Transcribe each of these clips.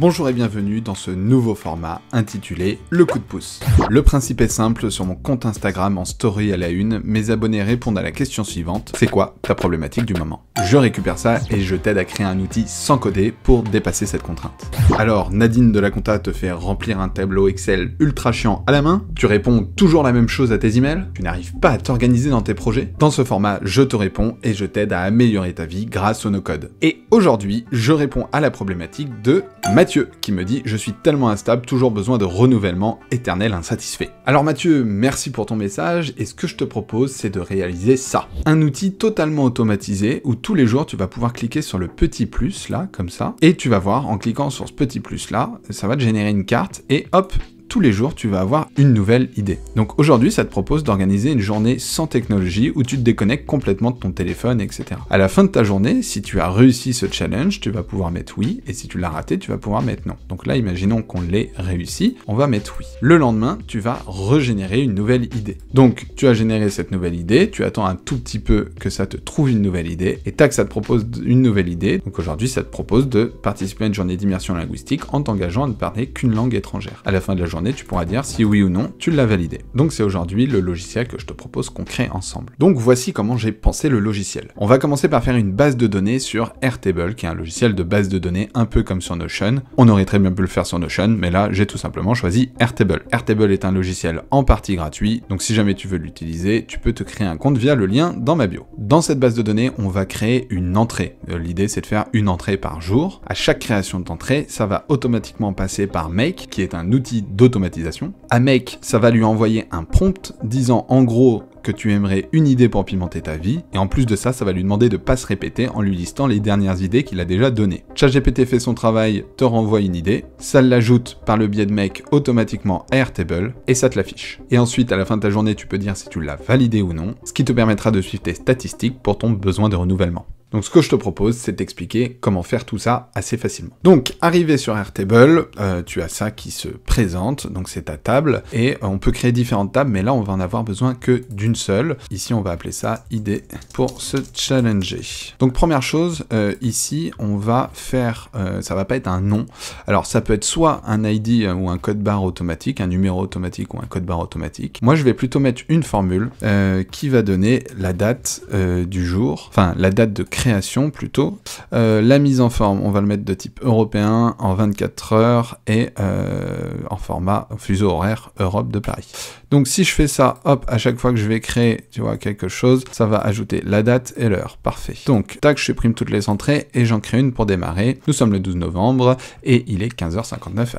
Bonjour et bienvenue dans ce nouveau format intitulé Le coup de pouce. Le principe est simple, sur mon compte Instagram en story à la une, mes abonnés répondent à la question suivante, c'est quoi ta problématique du moment Je récupère ça et je t'aide à créer un outil sans coder pour dépasser cette contrainte. Alors Nadine de la compta te fait remplir un tableau Excel ultra chiant à la main, tu réponds toujours la même chose à tes emails, tu n'arrives pas à t'organiser dans tes projets. Dans ce format, je te réponds et je t'aide à améliorer ta vie grâce au no-code. Et aujourd'hui, je réponds à la problématique de Mathieu qui me dit Je suis tellement instable, toujours besoin de renouvellement éternel insatisfait. Alors Mathieu, merci pour ton message et ce que je te propose c'est de réaliser ça. Un outil totalement automatisé où tous les jours tu vas pouvoir cliquer sur le petit plus là, comme ça, et tu vas voir en cliquant sur ce petit plus là, ça va te générer une carte et hop, tous les jours, tu vas avoir une nouvelle idée. Donc aujourd'hui, ça te propose d'organiser une journée sans technologie où tu te déconnectes complètement de ton téléphone, etc. À la fin de ta journée, si tu as réussi ce challenge, tu vas pouvoir mettre oui, et si tu l'as raté, tu vas pouvoir mettre non. Donc là, imaginons qu'on l'ait réussi, on va mettre oui. Le lendemain, tu vas régénérer une nouvelle idée. Donc tu as généré cette nouvelle idée, tu attends un tout petit peu que ça te trouve une nouvelle idée, et tac, ça te propose une nouvelle idée. Donc aujourd'hui, ça te propose de participer à une journée d'immersion linguistique en t'engageant à ne parler qu'une langue étrangère. À la fin de la journée, tu pourras dire si oui ou non tu l'as validé. Donc c'est aujourd'hui le logiciel que je te propose qu'on crée ensemble. Donc voici comment j'ai pensé le logiciel. On va commencer par faire une base de données sur Airtable, qui est un logiciel de base de données un peu comme sur Notion. On aurait très bien pu le faire sur Notion, mais là j'ai tout simplement choisi Airtable. Airtable est un logiciel en partie gratuit, donc si jamais tu veux l'utiliser, tu peux te créer un compte via le lien dans ma bio. Dans cette base de données, on va créer une entrée. Euh, l'idée c'est de faire une entrée par jour. À chaque création d'entrée, ça va automatiquement passer par Make, qui est un outil d'automatisation à Mec, ça va lui envoyer un prompt disant en gros que tu aimerais une idée pour pimenter ta vie, et en plus de ça, ça va lui demander de pas se répéter en lui listant les dernières idées qu'il a déjà données. ChatGPT fait son travail, te renvoie une idée, ça l'ajoute par le biais de mec automatiquement à Airtable, et ça te l'affiche. Et ensuite, à la fin de ta journée, tu peux dire si tu l'as validé ou non, ce qui te permettra de suivre tes statistiques pour ton besoin de renouvellement. Donc ce que je te propose, c'est d'expliquer comment faire tout ça assez facilement. Donc arrivé sur Airtable, euh, tu as ça qui se présente, donc c'est ta table, et on peut créer différentes tables, mais là on va en avoir besoin que d'une seule. Ici on va appeler ça idée pour se challenger. Donc première chose, euh, ici on va faire, euh, ça va pas être un nom, alors ça peut être soit un ID ou un code barre automatique, un numéro automatique ou un code barre automatique. Moi je vais plutôt mettre une formule qui va donner la date du jour, enfin la date de création création plutôt. Euh, la mise en forme, on va le mettre de type européen en 24 heures et euh, en format fuseau horaire Europe de Paris. Donc si je fais ça, hop, à chaque fois que je vais créer, tu vois, quelque chose, ça va ajouter la date et l'heure. Parfait. Donc, tac, je supprime toutes les entrées et j'en crée une pour démarrer. Nous sommes le 12 novembre et il est 15h59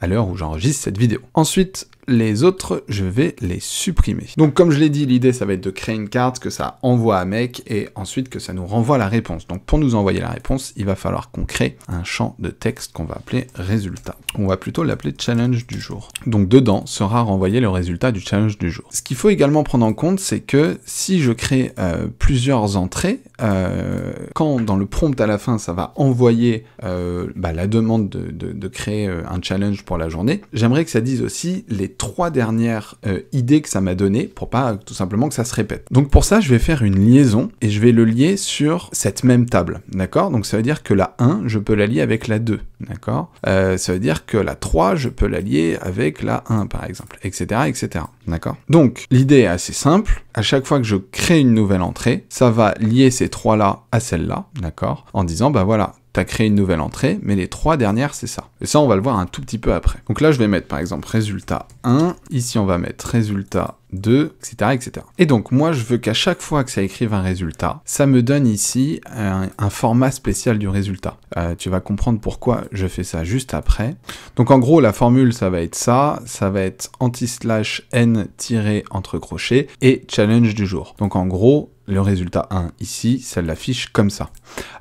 à l'heure où j'enregistre cette vidéo. Ensuite, les autres, je vais les supprimer. Donc comme je l'ai dit, l'idée ça va être de créer une carte que ça envoie à mec et ensuite que ça nous renvoie la réponse. Donc pour nous envoyer la réponse, il va falloir qu'on crée un champ de texte qu'on va appeler résultat. On va plutôt l'appeler challenge du jour. Donc dedans sera renvoyé le résultat du challenge du jour. Ce qu'il faut également prendre en compte, c'est que si je crée euh, plusieurs entrées, euh, quand dans le prompt à la fin, ça va envoyer euh, bah, la demande de créer un challenge pour la journée, j'aimerais que ça dise aussi les trois dernières euh, idées que ça m'a donné pour pas tout simplement que ça se répète. Donc pour ça, je vais faire une liaison et je vais le lier sur cette même table, d'accord Donc ça veut dire que la 1, je peux la lier avec la 2, d'accord euh, Ça veut dire que la 3, je peux la lier avec la 1, par exemple, etc., etc., d'accord Donc l'idée est assez simple. À chaque fois que je crée une nouvelle entrée, ça va lier ces trois-là à celle-là, d'accord En disant, bah voilà, créer une nouvelle entrée, mais les trois dernières, c'est ça. Et ça, on va le voir un tout petit peu après. Donc là, je vais mettre par exemple résultat 1, ici on va mettre résultat 2, etc. etc. Et donc moi, je veux qu'à chaque fois que ça écrive un résultat, ça me donne ici un, format spécial du résultat. Euh, tu vas comprendre pourquoi je fais ça juste après. Donc en gros, la formule, ça va être ça, ça va être anti-slash n-entre crochets et challenge du jour. Donc en gros, le résultat 1 ici, ça l'affiche comme ça.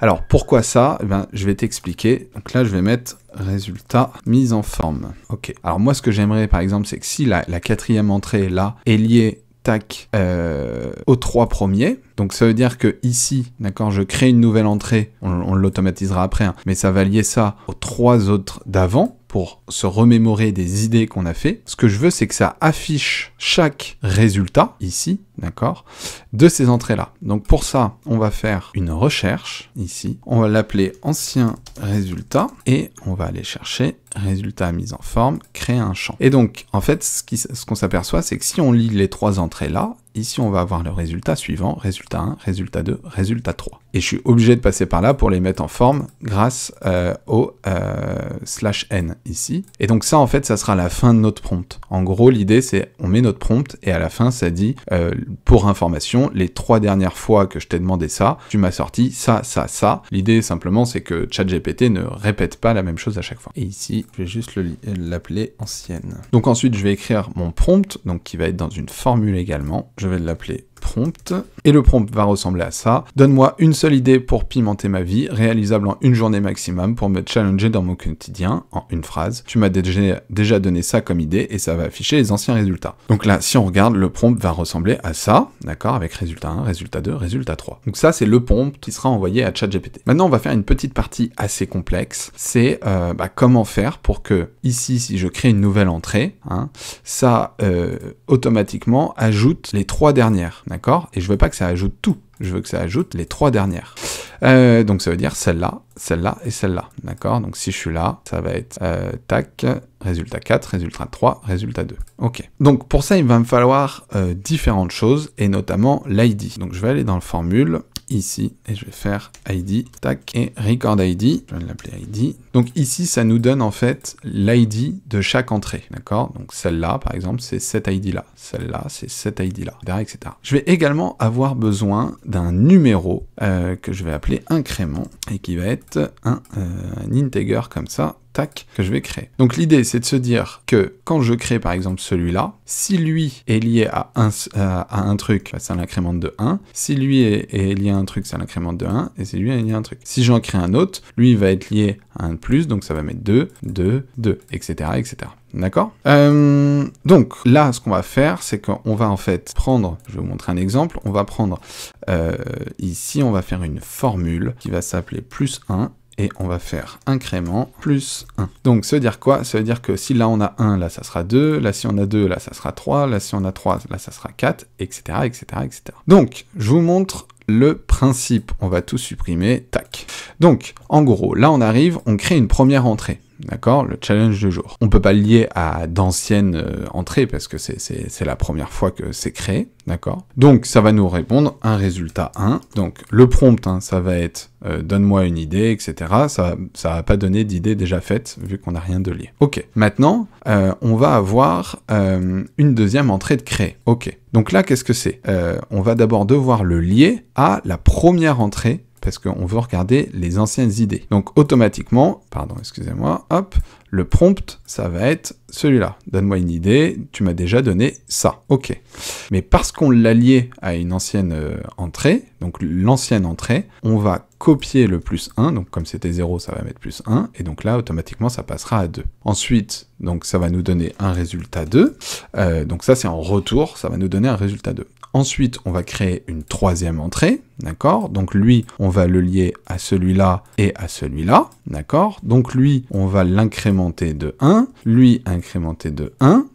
Alors pourquoi ça eh ben, Je vais t'expliquer. Donc là, je vais mettre résultat mise en forme. Ok. Alors moi, ce que j'aimerais par exemple, c'est que si la, quatrième entrée là est liée tac euh, aux trois premiers, donc ça veut dire que ici, d'accord, je crée une nouvelle entrée, on, l'automatisera après, hein, mais ça va lier ça aux trois autres d'avant pour se remémorer des idées qu'on a fait. Ce que je veux, c'est que ça affiche chaque résultat ici, d'accord, de ces entrées-là. Donc pour ça, on va faire une recherche ici. On va l'appeler ancien résultat et on va aller chercher résultat mise en forme, créer un champ. Et donc, en fait, ce qu'on s'aperçoit, c'est que si on lit les trois entrées là, Ici, on va avoir le résultat suivant, résultat 1, résultat 2, résultat 3. Et je suis obligé de passer par là pour les mettre en forme grâce euh, au euh, slash n ici. Et donc ça, en fait, ça sera la fin de notre prompt. En gros, l'idée, c'est on met notre prompt et à la fin, ça dit, euh, pour information, les trois dernières fois que je t'ai demandé ça, tu m'as sorti ça, ça, ça. L'idée, simplement, c'est que ChatGPT ne répète pas la même chose à chaque fois. Et ici, je vais juste l'appeler ancienne. Donc ensuite, je vais écrire mon prompt, donc qui va être dans une formule également. Je vais l'appeler prompt. Et le prompt va ressembler à ça. Donne-moi une seule idée pour pimenter ma vie, réalisable en une journée maximum pour me challenger dans mon quotidien, en une phrase. Tu m'as déjà donné ça comme idée et ça va afficher les anciens résultats. Donc là, si on regarde, le prompt va ressembler à ça, d'accord, avec résultat 1, résultat 2, résultat 3. Donc ça, c'est le prompt qui sera envoyé à ChatGPT. Maintenant, on va faire une petite partie assez complexe. C'est euh, bah, comment faire pour que, ici, si je crée une nouvelle entrée, hein, ça euh, automatiquement ajoute les trois dernières, et je veux pas que ça ajoute tout. Je veux que ça ajoute les trois dernières. Euh, donc ça veut dire celle-là, celle-là et celle-là. D'accord Donc si je suis là, ça va être euh, tac, résultat 4, résultat 3, résultat 2. Ok. Donc pour ça, il va me falloir euh, différentes choses et notamment l'ID. Donc je vais aller dans le formule ici et je vais faire ID, tac, et record ID, je vais l'appeler ID. Donc ici, ça nous donne en fait l'ID de chaque entrée, d'accord Donc celle-là, par exemple, c'est cet ID-là, celle-là, c'est cet ID-là, etc., Je vais également avoir besoin d'un numéro euh, que je vais appeler incrément et qui va être un, euh, un integer comme ça, que je vais créer. Donc l'idée, c'est de se dire que quand je crée par exemple celui-là, si lui est lié à un, euh, à un truc, ça bah, c'est un de 1. Si lui est, lié à un truc, c'est un de 1. Et si lui est lié à un truc. Si j'en crée un autre, lui va être lié à un plus, donc ça va mettre 2, 2, 2, etc. etc. D'accord euh, Donc là, ce qu'on va faire, c'est qu'on va en fait prendre, je vais vous montrer un exemple, on va prendre euh, ici, on va faire une formule qui va s'appeler plus 1 et on va faire incrément plus 1. Donc ça veut dire quoi Ça veut dire que si là on a 1, là ça sera 2, là si on a 2, là ça sera 3, là si on a 3, là ça sera 4, etc. etc., etc. Donc je vous montre le principe. On va tout supprimer, tac. Donc en gros, là on arrive, on crée une première entrée. D'accord Le challenge du jour. On peut pas lier à d'anciennes euh, entrées parce que c'est la première fois que c'est créé. D'accord Donc ça va nous répondre un résultat 1. Donc le prompt, hein, ça va être euh, donne-moi une idée, etc. Ça ne va pas donner d'idées déjà faites vu qu'on n'a rien de lié. Ok. Maintenant, euh, on va avoir une deuxième entrée de créer. Ok. Donc là, qu'est-ce que c'est On va d'abord devoir le lier à la première entrée parce qu'on veut regarder les anciennes idées. Donc automatiquement, pardon, excusez-moi, hop, le prompt, ça va être celui-là. Donne-moi une idée, tu m'as déjà donné ça. Ok. Mais parce qu'on l'a lié à une ancienne euh, entrée, donc l'ancienne entrée, on va copier le plus 1, donc comme c'était 0, ça va mettre plus 1, et donc là, automatiquement, ça passera à 2. Ensuite, donc ça va nous donner un résultat 2, euh, donc ça c'est en retour, ça va nous donner un résultat 2. Ensuite, on va créer une troisième entrée, d'accord Donc lui, on va le lier à celui-là et à celui-là, d'accord Donc lui, on va l'incrémenter de 1, lui incrémenter de 1,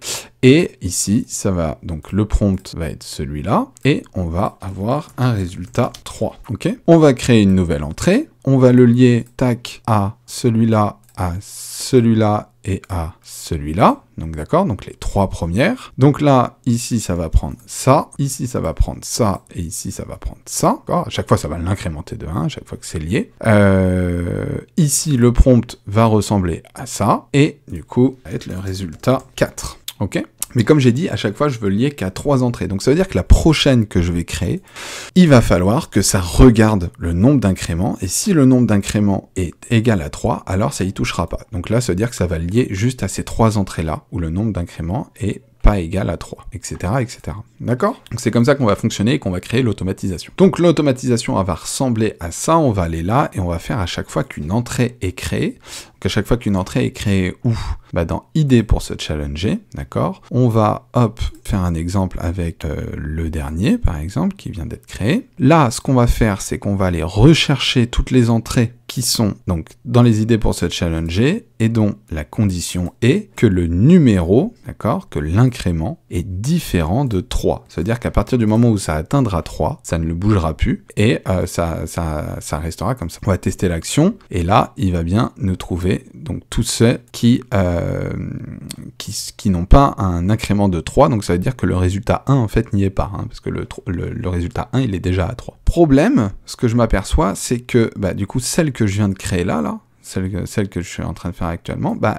et ici, ça va, donc le prompt va être celui-là, et on va avoir un résultat 3, ok On va créer une nouvelle entrée, on va le lier, tac, à celui-là à celui-là et à celui-là. Donc d'accord, donc les trois premières. Donc là, ici, ça va prendre ça, ici, ça va prendre ça, et ici, ça va prendre ça. À chaque fois, ça va l'incrémenter de 1, à chaque fois que c'est lié. Euh, ici, le prompt va ressembler à ça, et du coup, va être le résultat 4. OK mais comme j'ai dit, à chaque fois, je veux lier qu'à trois entrées. Donc ça veut dire que la prochaine que je vais créer, il va falloir que ça regarde le nombre d'incréments. Et si le nombre d'incréments est égal à 3, alors ça y touchera pas. Donc là, ça veut dire que ça va lier juste à ces trois entrées-là, où le nombre d'incréments est pas égal à 3, etc. etc. D'accord Donc c'est comme ça qu'on va fonctionner et qu'on va créer l'automatisation. Donc l'automatisation va ressembler à ça, on va aller là et on va faire à chaque fois qu'une entrée est créée, que chaque fois qu'une entrée est créée où bah, Dans idée pour se challenger, d'accord On va, hop, faire un exemple avec euh, le dernier, par exemple, qui vient d'être créé. Là, ce qu'on va faire, c'est qu'on va aller rechercher toutes les entrées qui sont donc dans les idées pour se challenger et dont la condition est que le numéro, d'accord, que l'incrément est différent de 3. C'est-à-dire qu'à partir du moment où ça atteindra 3, ça ne le bougera plus et euh, ça, restera comme ça. On va tester l'action et là, il va bien nous trouver donc tous ceux qui, euh, qui, n'ont pas un incrément de 3. Donc ça veut dire que le résultat 1 en fait n'y est pas hein, parce que le, le, résultat 1 il est déjà à 3. Problème, ce que je m'aperçois, c'est que bah, du coup, celle que je viens de créer là, là, celle que, celle que je suis en train de faire actuellement, bah,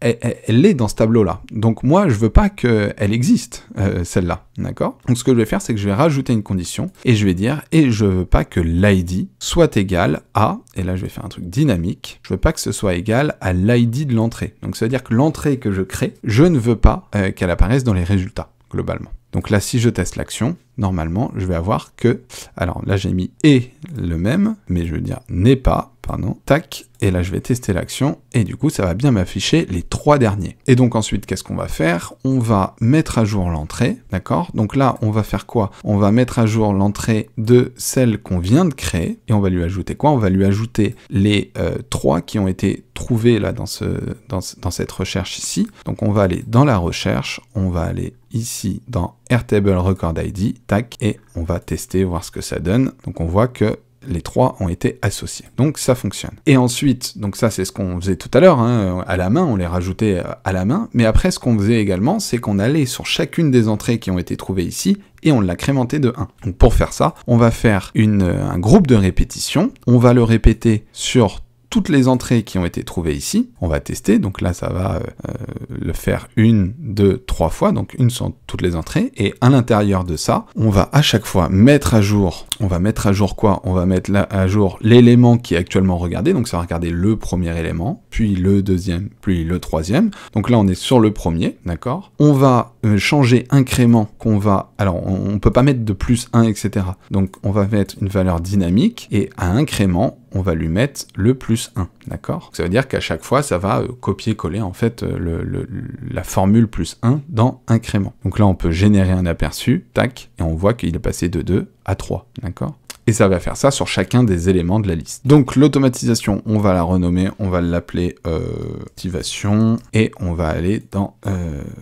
elle, est dans ce tableau-là. Donc moi, je veux pas qu'elle existe, euh, celle-là, d'accord Donc ce que je vais faire, c'est que je vais rajouter une condition, et je vais dire, et je veux pas que l'ID soit égal à, et là je vais faire un truc dynamique, je veux pas que ce soit égal à l'ID de l'entrée. Donc ça veut dire que l'entrée que je crée, je ne veux pas euh, qu'elle apparaisse dans les résultats, globalement. Donc là, si je teste l'action, normalement, je vais avoir que... Alors là, j'ai mis et le même, mais je veux dire n'est pas, non tac, et là je vais tester l'action, et du coup ça va bien m'afficher les trois derniers. Et donc ensuite qu'est-ce qu'on va faire On va mettre à jour l'entrée, d'accord Donc là on va faire quoi On va mettre à jour l'entrée de celle qu'on vient de créer, et on va lui ajouter quoi On va lui ajouter les euh, trois qui ont été trouvés là dans, ce, dans, dans cette recherche ici. Donc on va aller dans la recherche, on va aller ici dans Rtable Record ID, tac, et on va tester, voir ce que ça donne. Donc on voit que les trois ont été associés. Donc ça fonctionne. Et ensuite, donc ça c'est ce qu'on faisait tout à l'heure, hein, à la main, on les rajoutait euh, à la main, mais après ce qu'on faisait également, c'est qu'on allait sur chacune des entrées qui ont été trouvées ici, et on l'a crémenté de 1. Donc pour faire ça, on va faire euh, un groupe de répétitions, on va le répéter sur toutes les entrées qui ont été trouvées ici. On va tester, donc là ça va euh, euh, le faire une, deux, trois fois, donc une sur toutes les entrées, et à l'intérieur de ça, on va à chaque fois mettre à jour, on va mettre à jour quoi On va mettre à jour l'élément qui est actuellement regardé, donc ça va regarder le premier élément, puis le deuxième, puis le troisième. Donc là on est sur le premier, d'accord On va changer euh, changer incrément qu'on va, alors on, peut pas mettre de plus 1, etc. Donc on va mettre une valeur dynamique, et à incrément, on va lui mettre le plus 1, d'accord Ça veut dire qu'à chaque fois, ça va euh, copier-coller en fait euh, le, la formule plus 1 dans incrément. Donc là, on peut générer un aperçu, tac, et on voit qu'il est passé de 2 à 3, d'accord et ça va faire ça sur chacun des éléments de la liste. Donc l'automatisation, on va la renommer, on va l'appeler euh, activation, et on va aller dans...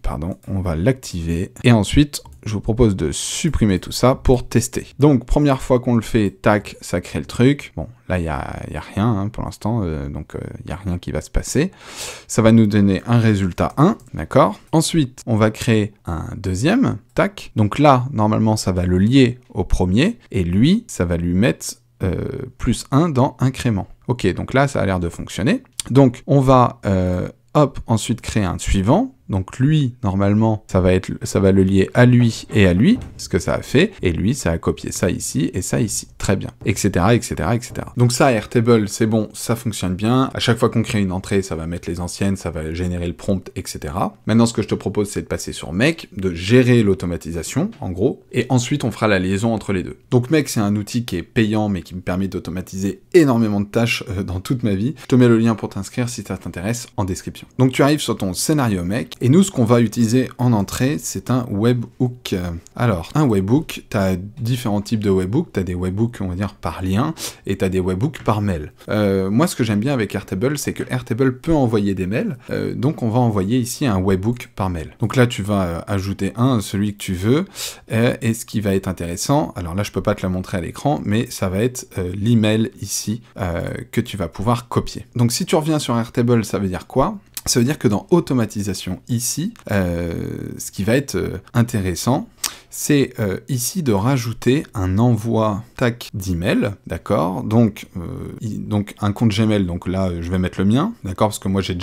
pardon, on va l'activer, et ensuite je vous propose de supprimer tout ça pour tester. Donc, première fois qu'on le fait, tac, ça crée le truc. Bon, là, il n'y a, a, rien hein, pour l'instant, euh, donc euh, il n'y a rien qui va se passer. Ça va nous donner un résultat 1, d'accord Ensuite, on va créer un deuxième, tac. Donc là, normalement, ça va le lier au premier, et lui, ça va lui mettre euh, plus 1 dans incrément. Ok, donc là, ça a l'air de fonctionner. Donc, on va, hop, ensuite créer un suivant, donc lui, normalement, ça va, être, ça va le lier à lui et à lui, ce que ça a fait, et lui, ça a copié ça ici et ça ici. Très bien. Etc, etc, etc. Donc ça, Airtable, c'est bon, ça fonctionne bien. À chaque fois qu'on crée une entrée, ça va mettre les anciennes, ça va générer le prompt, etc. Maintenant, ce que je te propose, c'est de passer sur Make, de gérer l'automatisation, en gros, et ensuite, on fera la liaison entre les deux. Donc Make, c'est un outil qui est payant, mais qui me permet d'automatiser énormément de tâches euh, dans toute ma vie. Je te mets le lien pour t'inscrire si ça t'intéresse en description. Donc tu arrives sur ton scénario Make, et nous, ce qu'on va utiliser en entrée, c'est un webhook. Alors, un webhook, tu as différents types de webhooks. Tu as des webhooks, on va dire, par lien, et tu as des webhooks par mail. Euh, moi, ce que j'aime bien avec Airtable, c'est que Airtable peut envoyer des mails. Euh, donc, on va envoyer ici un webhook par mail. Donc là, tu vas euh, ajouter un, celui que tu veux. et ce qui va être intéressant, alors là, je peux pas te la montrer à l'écran, mais ça va être l'email ici que tu vas pouvoir copier. Donc, si tu reviens sur Airtable, ça veut dire quoi ça veut dire que dans automatisation, ici, euh, ce qui va être euh, intéressant, c'est euh, ici de rajouter un envoi tac d'email, d'accord euh, donc, un compte Gmail, donc là euh, je vais mettre le mien, d'accord Parce que moi j'ai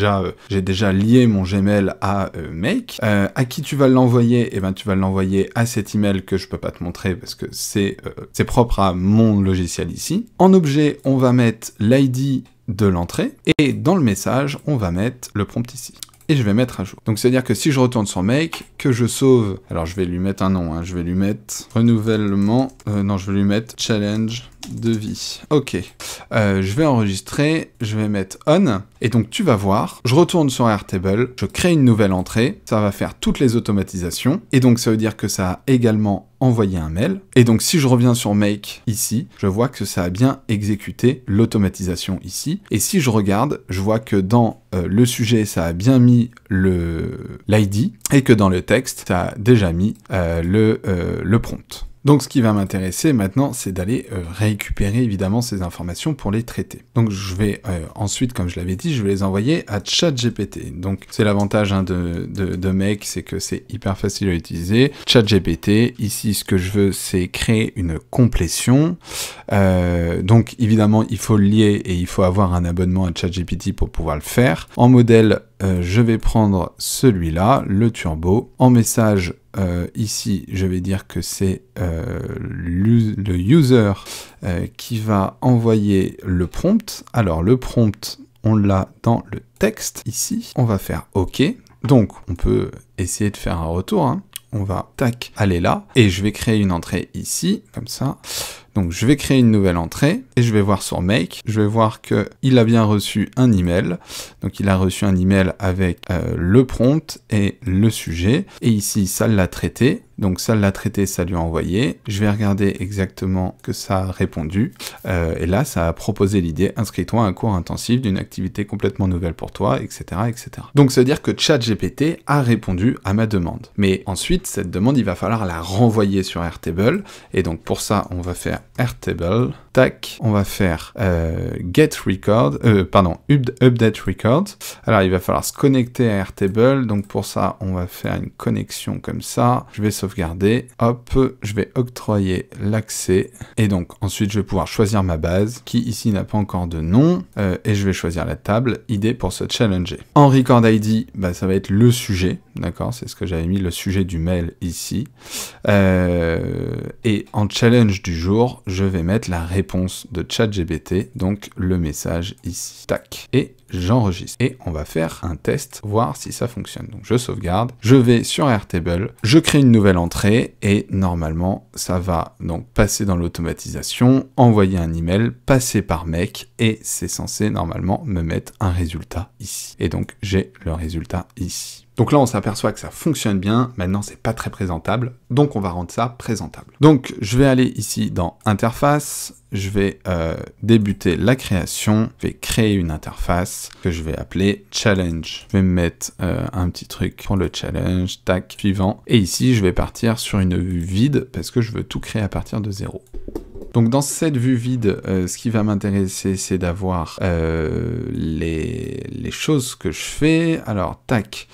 déjà, lié mon Gmail à Make. à qui tu vas l'envoyer Eh bien, tu vas l'envoyer à cet email que je ne peux pas te montrer parce que c'est propre à mon logiciel ici. En objet, on va mettre l'ID de l'entrée et dans le message, on va mettre le prompt ici et je vais mettre à jour. Donc c'est-à-dire que si je retourne sur make, que je sauve, alors je vais lui mettre un nom, hein, je vais lui mettre renouvellement, euh, non je vais lui mettre challenge de vie. Ok, euh, je vais enregistrer, je vais mettre on, et donc tu vas voir, je retourne sur Airtable, je crée une nouvelle entrée, ça va faire toutes les automatisations, et donc ça veut dire que ça a également envoyé un mail, et donc si je reviens sur make ici, je vois que ça a bien exécuté l'automatisation ici, et si je regarde, je vois que dans euh, le sujet, ça a bien mis l'ID, et que dans le texte, ça a déjà mis euh, le prompt. Donc ce qui va m'intéresser maintenant, c'est d'aller euh, récupérer évidemment ces informations pour les traiter. Donc je vais euh, ensuite, comme je l'avais dit, je vais les envoyer à ChatGPT. Donc c'est l'avantage hein, de, de, Make, c'est que c'est hyper facile à utiliser. ChatGPT, ici ce que je veux, c'est créer une complétion. Euh, donc évidemment, il faut le lier et il faut avoir un abonnement à ChatGPT pour pouvoir le faire. En modèle, je vais prendre celui-là, le turbo. En message, euh, ici, je vais dire que c'est euh, le user euh, qui va envoyer le prompt. Alors le prompt, on l'a dans le texte ici. On va faire OK. Donc on peut essayer de faire un retour. Hein on va, tac, aller là, et je vais créer une entrée ici, comme ça. Donc je vais créer une nouvelle entrée, et je vais voir sur Make, je vais voir que il a bien reçu un email, donc il a reçu un email avec euh, le prompt et le sujet, et ici ça l'a traité, donc ça l'a traité, ça lui a envoyé. Je vais regarder exactement que ça a répondu. Euh, et là, ça a proposé l'idée, inscris-toi à un cours intensif d'une activité complètement nouvelle pour toi, etc. etc. Donc ça veut dire que ChatGPT a répondu à ma demande. Mais ensuite, cette demande, il va falloir la renvoyer sur Airtable. Et donc pour ça, on va faire Airtable Tac, on va faire euh, get record, euh, pardon, update record. Alors il va falloir se connecter à Airtable, donc pour ça on va faire une connexion comme ça. Je vais sauvegarder, hop, je vais octroyer l'accès et donc ensuite je vais pouvoir choisir ma base qui ici n'a pas encore de nom euh, et je vais choisir la table idée pour se challenger. En record ID, bah, ça va être le sujet D'accord, c'est ce que j'avais mis le sujet du mail ici. Euh, et en challenge du jour, je vais mettre la réponse de GBT, donc le message ici. Tac. Et j'enregistre. Et on va faire un test, voir si ça fonctionne. Donc je sauvegarde, je vais sur Airtable, je crée une nouvelle entrée et normalement ça va donc passer dans l'automatisation, envoyer un email, passer par mec et c'est censé normalement me mettre un résultat ici. Et donc j'ai le résultat ici. Donc là, on s'aperçoit que ça fonctionne bien. Maintenant, c'est pas très présentable. Donc, on va rendre ça présentable. Donc, je vais aller ici dans interface. Je vais euh, débuter la création. Je vais créer une interface que je vais appeler challenge. Je vais mettre euh, un petit truc pour le challenge. Tac, suivant. Et ici, je vais partir sur une vue vide parce que je veux tout créer à partir de zéro. Donc dans cette vue vide, euh, ce qui va m'intéresser, c'est d'avoir euh, les, les, choses que je fais. Alors, tac.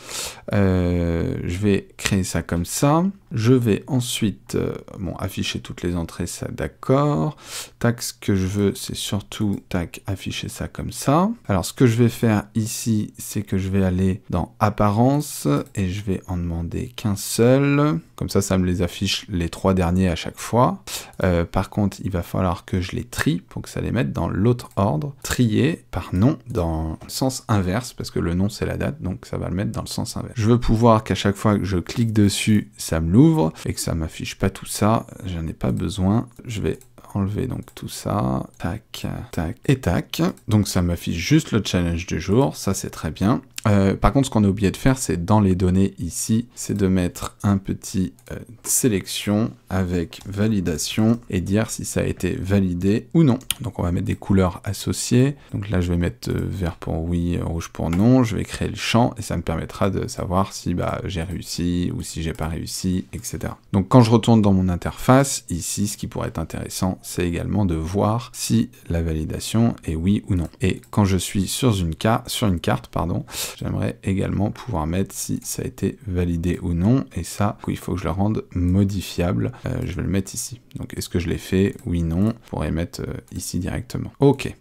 Euh, je vais créer ça comme ça. Je vais ensuite euh, afficher toutes les entrées, ça d'accord. Tac, ce que je veux, c'est surtout tac, afficher ça comme ça. Alors ce que je vais faire ici, c'est que je vais aller dans apparence et je vais en demander qu'un seul. Comme ça, ça me les affiche les trois derniers à chaque fois. Euh, par contre, il va falloir que je les trie pour que ça les mette dans l'autre ordre. Trier par nom dans le sens inverse parce que le nom c'est la date, donc ça va le mettre dans le sens inverse. Je veux pouvoir qu'à chaque fois que je clique dessus, ça me l'ouvre et que ça m'affiche pas tout ça. J'en ai pas besoin. Je vais enlever donc tout ça. Tac, tac et tac. Donc ça m'affiche juste le challenge du jour. Ça, c'est très bien. Euh, par contre, ce qu'on a oublié de faire, c'est dans les données ici, c'est de mettre un petit euh, sélection avec validation et dire si ça a été validé ou non. Donc on va mettre des couleurs associées. Donc là, je vais mettre euh, vert pour oui, rouge pour non. Je vais créer le champ et ça me permettra de savoir si bah, j'ai réussi ou si j'ai pas réussi, etc. Donc quand je retourne dans mon interface, ici, ce qui pourrait être intéressant, c'est également de voir si la validation est oui ou non. Et quand je suis sur une, sur une carte, pardon, J'aimerais également pouvoir mettre si ça a été validé ou non. Et ça, il faut que je le rende modifiable. Euh, je vais le mettre ici. Donc est-ce que je l'ai fait Oui, non. Je pourrais mettre euh, ici directement. Ok.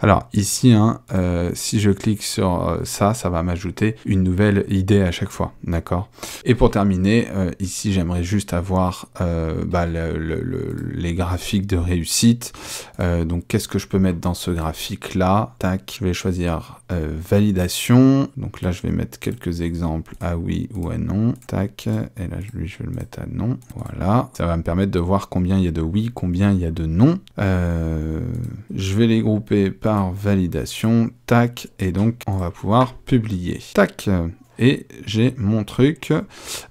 Alors ici, hein, euh, si je clique sur ça, ça va m'ajouter une nouvelle idée à chaque fois. D'accord Et pour terminer, ici, j'aimerais juste avoir bah, les graphiques de réussite. donc qu'est-ce que je peux mettre dans ce graphique-là Tac, je vais choisir validation. Donc là, je vais mettre quelques exemples à ah oui ou à ah non. Tac. Et là, je vais le mettre à non. Voilà. Ça va me permettre de voir combien il y a de oui, combien il y a de non. Euh, je vais les grouper par validation. Tac. Et donc, on va pouvoir publier. Tac et j'ai mon truc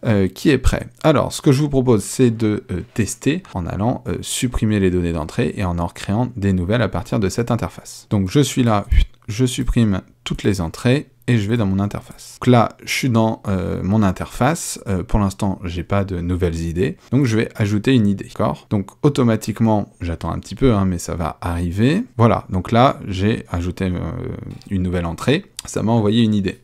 euh, qui est prêt. Alors, ce que je vous propose, c'est de euh, tester en allant supprimer les données d'entrée et en en créant des nouvelles à partir de cette interface. Donc, je suis là, je supprime toutes les entrées et je vais dans mon interface. Donc là, je suis dans euh, mon interface. Euh, pour l'instant, j'ai pas de nouvelles idées. Donc je vais ajouter une idée. D'accord Donc automatiquement, j'attends un petit peu, hein, mais ça va arriver. Voilà. Donc là, j'ai ajouté euh, une nouvelle entrée. Ça m'a envoyé une idée.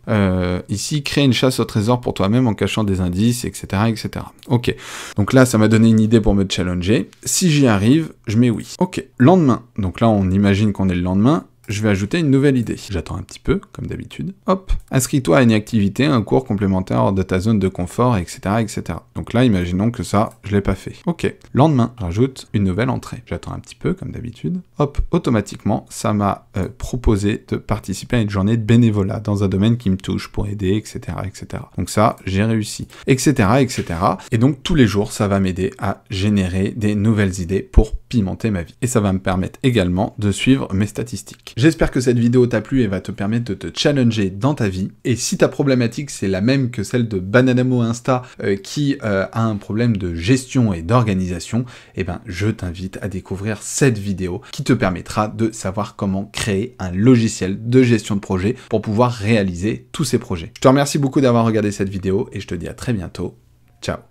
ici, créer une chasse au trésor pour toi-même en cachant des indices, etc., etc. Ok. Donc là, ça m'a donné une idée pour me challenger. Si j'y arrive, je mets oui. Ok. Lendemain. Donc là, on imagine qu'on est le lendemain je vais ajouter une nouvelle idée. J'attends un petit peu, comme d'habitude. Hop Inscris-toi à une activité, un cours complémentaire hors de ta zone de confort, etc., etc. Donc là, imaginons que ça, je l'ai pas fait. Ok. Lendemain, j'ajoute une nouvelle entrée. J'attends un petit peu, comme d'habitude. Hop Automatiquement, ça m'a euh, proposé de participer à une journée de bénévolat dans un domaine qui me touche pour aider, etc., etc. Donc ça, j'ai réussi, etc., etc. Et donc tous les jours, ça va m'aider à générer des nouvelles idées pour ma vie. Et ça va me permettre également de suivre mes statistiques. J'espère que cette vidéo t'a plu et va te permettre de te challenger dans ta vie. Et si ta problématique c'est la même que celle de Bananamo Insta euh, qui euh, a un problème de gestion et d'organisation, et eh ben je t'invite à découvrir cette vidéo qui te permettra de savoir comment créer un logiciel de gestion de projet pour pouvoir réaliser tous ces projets. Je te remercie beaucoup d'avoir regardé cette vidéo et je te dis à très bientôt. Ciao